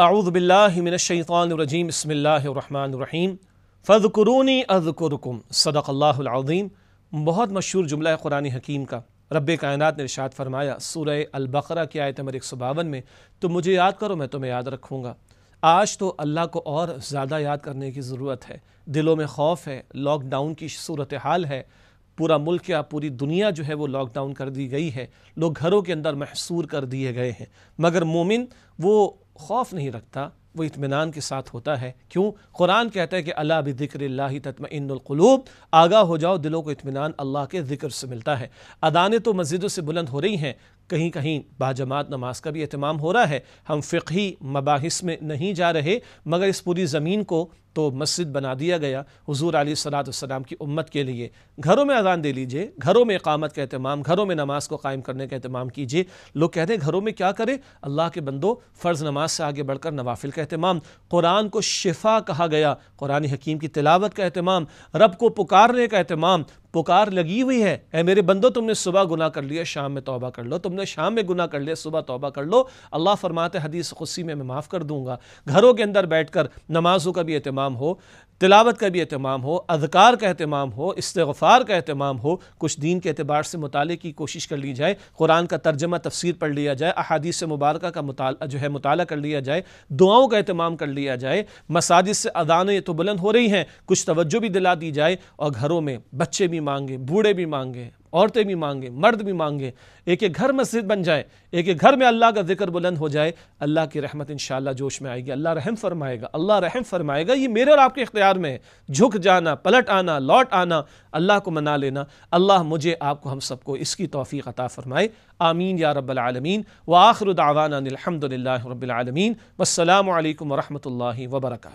اعوذ باللہ من الشیطان الرجیم بسم اللہ الرحمن الرحیم فذکرونی اذکرکم صدق اللہ العظیم بہت مشہور جملہ ہے قرآن حکیم کا رب کائنات نے رشاد فرمایا سورہ البقرہ کی آیت نمبر 152 میں تم مجھے یاد کرو میں تمہیں یاد رکھوں گا آج تو اللہ کو اور زیادہ یاد کرنے کی ضرورت ہے دلوں میں خوف ہے لاک ڈاؤن کی صورتحال ہے پورا ملک یا پوری دنیا جو ہے وہ لاک ڈاؤن کر دی گئی ہے لوگ گھروں کے اندر محصور کر دیے گئے ہیں مگر مومن وہ خوف نہیں رکھتا وہ اطمینان کے ساتھ ہوتا ہے کیوں قرآن کہتا ہے کہ اللہ بھی ذکر اللہ القلوب آگاہ ہو جاؤ دلوں کو اطمینان اللہ کے ذکر سے ملتا ہے ادانے تو مسجدوں سے بلند ہو رہی ہیں کہیں کہیں باجماعت نماز کا بھی اہتمام ہو رہا ہے ہم فقہی مباحث میں نہیں جا رہے مگر اس پوری زمین کو تو مسجد بنا دیا گیا حضور علیہ صلاۃ کی امت کے لیے گھروں میں اذان دے لیجئے گھروں میں اقامت کا اہتمام گھروں میں نماز کو قائم کرنے کا اہتمام کیجئے لوگ کہہ رہے ہیں گھروں میں کیا کرے اللہ کے بندو فرض نماز سے آگے بڑھ کر نوافل کا اہتمام قرآن کو شفا کہا گیا قرآن حکیم کی تلاوت کا اہتمام رب کو پکارنے کا اہتمام پکار لگی ہوئی ہے اے میرے بندو تم نے صبح گناہ کر لیا شام میں توبہ کر لو تم نے شام میں گناہ کر لیا صبح توبہ کر لو اللہ فرماتے حدیث خصی میں میں معاف کر دوں گا گھروں کے اندر بیٹھ کر نمازوں کا بھی اہتمام ہو تلاوت کا بھی اہتمام ہو اذکار کا اہتمام ہو استغفار کا اہتمام ہو کچھ دین کے اعتبار سے مطالعے کی کوشش کر لی جائے قرآن کا ترجمہ تفسیر پڑھ لیا جائے احادیث مبارکہ کا مطالعہ جو ہے مطالعہ کر لیا جائے دعاؤں کا اہتمام کر لیا جائے مساجد سے اذانیں تو بلند ہو رہی ہیں کچھ توجہ بھی دلا دی جائے اور گھروں میں بچے بھی مانگے بوڑھے بھی مانگے عورتیں بھی مانگے مرد بھی مانگے بن جائے ایک ایک گھر میں اللہ کا ذکر بلند ہو جائے اللہ کی رحمت انشاءاللہ جوش میں آئے گی اللہ رحم رحم فرمائے فرمائے گا گا اللہ یہ میرے اور آپ کے اختیار میں ہے جھک جانا پلٹ آنا لوٹ آنا اللہ کو منا لینا اللہ مجھے آپ کو ہم سب کو اس کی توفیق عطا فرمائے آمین یا رب العالمین وآخر دعوانا الحمدللہ رب العالمین والسلام علیکم ورحمت اللہ وبرکاتہ